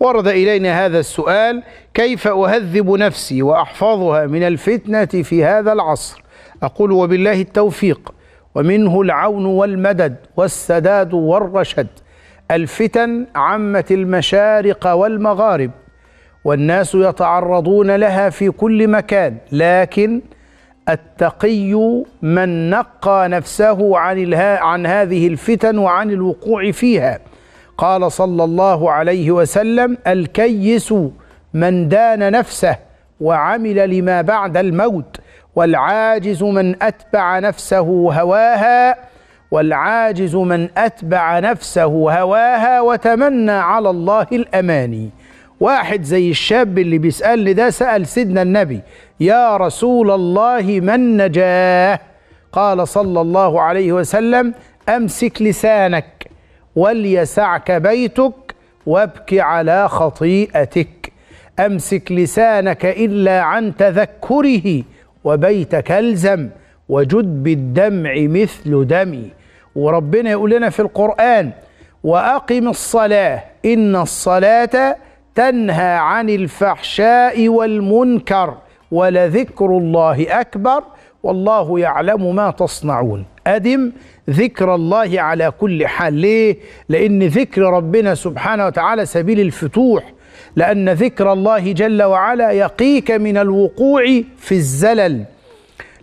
ورد إلينا هذا السؤال كيف أهذب نفسي وأحفظها من الفتنة في هذا العصر أقول وبالله التوفيق ومنه العون والمدد والسداد والرشد الفتن عمت المشارق والمغارب والناس يتعرضون لها في كل مكان لكن التقي من نقى نفسه عن, عن هذه الفتن وعن الوقوع فيها قال صلى الله عليه وسلم الكيس من دان نفسه وعمل لما بعد الموت والعاجز من أتبع نفسه هواها والعاجز من أتبع نفسه هواها وتمنى على الله الأماني واحد زي الشاب اللي بيسأل ده سأل سيدنا النبي يا رسول الله من نجاه قال صلى الله عليه وسلم أمسك لسانك وليسعك بيتك وابك على خطيئتك أمسك لسانك إلا عن تذكره وبيتك الزم وجد بالدمع مثل دمي وربنا يقول لنا في القرآن وأقم الصلاة إن الصلاة تنهى عن الفحشاء والمنكر ولذكر الله أكبر والله يعلم ما تصنعون أدم ذكر الله على كل حال ليه؟ لأن ذكر ربنا سبحانه وتعالى سبيل الفتوح لأن ذكر الله جل وعلا يقيك من الوقوع في الزلل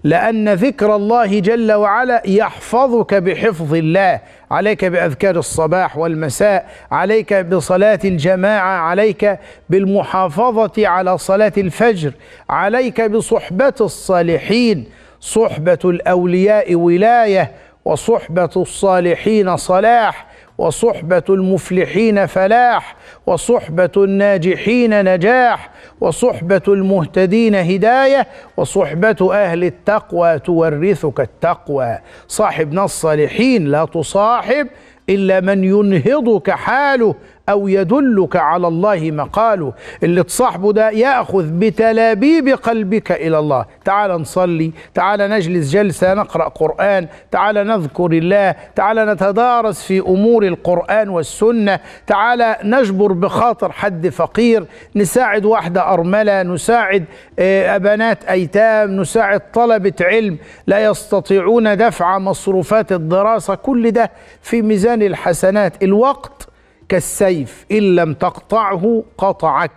لأن ذكر الله جل وعلا يحفظك بحفظ الله عليك بأذكار الصباح والمساء عليك بصلاة الجماعة عليك بالمحافظة على صلاة الفجر عليك بصحبة الصالحين صحبة الأولياء ولاية وصحبة الصالحين صلاح وصحبة المفلحين فلاح وصحبة الناجحين نجاح وصحبة المهتدين هداية وصحبة أهل التقوى تورثك التقوى صاحب نص صالحين لا تصاحب إلا من ينهضك حاله أو يدلك على الله مقاله اللي تصاحبه ده يأخذ بتلابيب قلبك إلى الله تعال نصلي تعال نجلس جلسة نقرأ قرآن تعال نذكر الله تعال نتدارس في أمور القرآن والسنة تعال نجبر بخاطر حد فقير نساعد واحدة أرملة نساعد آه، أبنات أيتام نساعد طلبة علم لا يستطيعون دفع مصروفات الدراسة كل ده في ميزان ميزان الحسنات الوقت كالسيف إن لم تقطعه قطعك